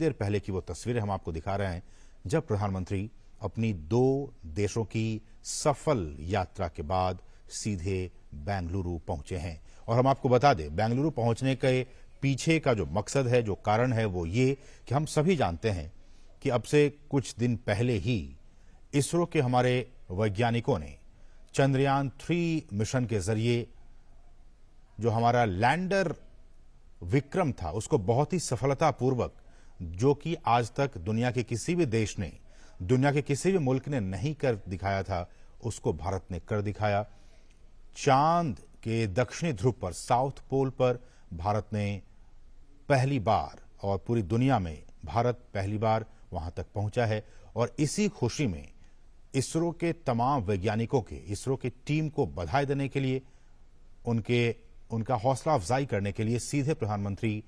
थोड़ी देर पहले की वो तस्वीरें हम आपको दिखा रहे हैं जब प्रधानमंत्री अपनी दो देशों की सफल यात्रा के बाद सीधे बेंगलुरु पहुंचे हैं और हम आपको बता दें बेंगलुरु पहुंचने के पीछे का जो मकसद है जो कारण है वो ये कि हम सभी जानते हैं कि अब से कुछ दिन पहले ही इसरो के हमारे वैज्ञानिकों ने चंद्रयान थ्री मिशन के जरिए जो हमारा लैंडर विक्रम था उसको बहुत ही सफलतापूर्वक जो कि आज तक दुनिया के किसी भी देश ने दुनिया के किसी भी मुल्क ने नहीं कर दिखाया था उसको भारत ने कर दिखाया चांद के दक्षिणी ध्रुव पर साउथ पोल पर भारत ने पहली बार और पूरी दुनिया में भारत पहली बार वहां तक पहुंचा है और इसी खुशी में इसरो के तमाम वैज्ञानिकों के इसरो की टीम को बधाई देने के लिए उनके उनका हौसला अफजाई करने के लिए सीधे प्रधानमंत्री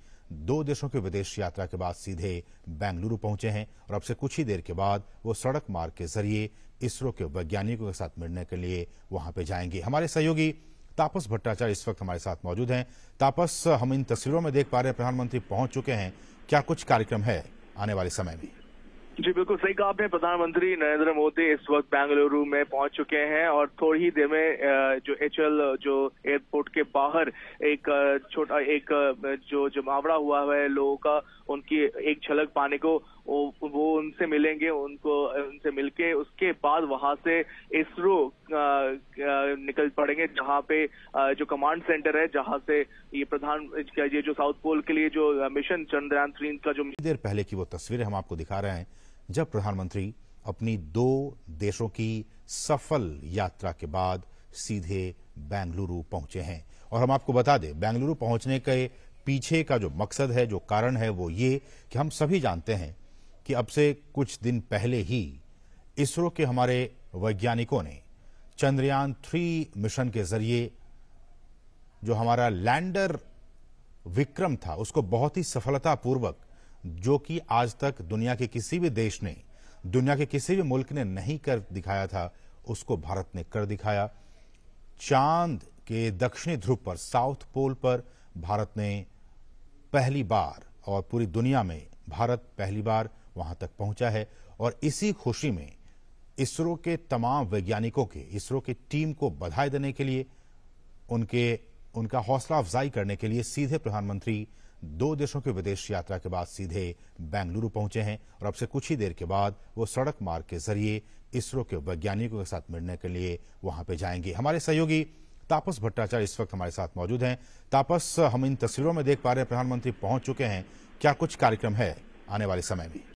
दो देशों के विदेश यात्रा के बाद सीधे बेंगलुरु पहुंचे हैं और अब से कुछ ही देर के बाद वो सड़क मार्ग के जरिए इसरो के वैज्ञानिकों के साथ मिलने के लिए वहां पे जाएंगे हमारे सहयोगी तापस भट्टाचार्य इस वक्त हमारे साथ मौजूद हैं तापस हम इन तस्वीरों में देख पा रहे हैं प्रधानमंत्री पहुंच चुके हैं क्या कुछ कार्यक्रम है आने वाले समय में जी बिल्कुल सही कहा आपने प्रधानमंत्री नरेंद्र मोदी इस वक्त बेंगलुरु में पहुंच चुके हैं और थोड़ी ही देर में जो एच जो एयरपोर्ट के बाहर एक छोटा एक जो जमावड़ा हुआ है लोगों का उनकी एक झलक पाने को वो उनसे मिलेंगे उनको उनसे मिलके उसके बाद वहां से इसरो पड़ेंगे जहां पे जो कमांड सेंटर है जहां से ये प्रधान ये जो साउथ पोल के लिए जो मिशन चंद्रयान थ्री का जो देर पहले की वो तस्वीरें हम आपको दिखा रहे हैं जब प्रधानमंत्री अपनी दो देशों की सफल यात्रा के बाद सीधे बेंगलुरु पहुंचे हैं और हम आपको बता दें बेंगलुरु पहुंचने के पीछे का जो मकसद है जो कारण है वो ये कि हम सभी जानते हैं कि अब से कुछ दिन पहले ही इसरो के हमारे वैज्ञानिकों ने चंद्रयान थ्री मिशन के जरिए जो हमारा लैंडर विक्रम था उसको बहुत ही सफलतापूर्वक जो कि आज तक दुनिया के किसी भी देश ने दुनिया के किसी भी मुल्क ने नहीं कर दिखाया था उसको भारत ने कर दिखाया चांद के दक्षिणी ध्रुव पर साउथ पोल पर भारत ने पहली बार और पूरी दुनिया में भारत पहली बार वहां तक पहुंचा है और इसी खुशी में इसरो के तमाम वैज्ञानिकों के इसरो की टीम को बधाई देने के लिए उनके उनका हौसला अफजाई करने के लिए सीधे प्रधानमंत्री दो देशों की विदेश यात्रा के बाद सीधे बेंगलुरु पहुंचे हैं और अब से कुछ ही देर के बाद वो सड़क मार्ग के जरिए इसरो के वैज्ञानिकों के साथ मिलने के लिए वहां पे जाएंगे हमारे सहयोगी तापस भट्टाचार्य इस वक्त हमारे साथ मौजूद हैं तापस हम इन तस्वीरों में देख पा रहे हैं प्रधानमंत्री पहुंच चुके हैं क्या कुछ कार्यक्रम है आने वाले समय में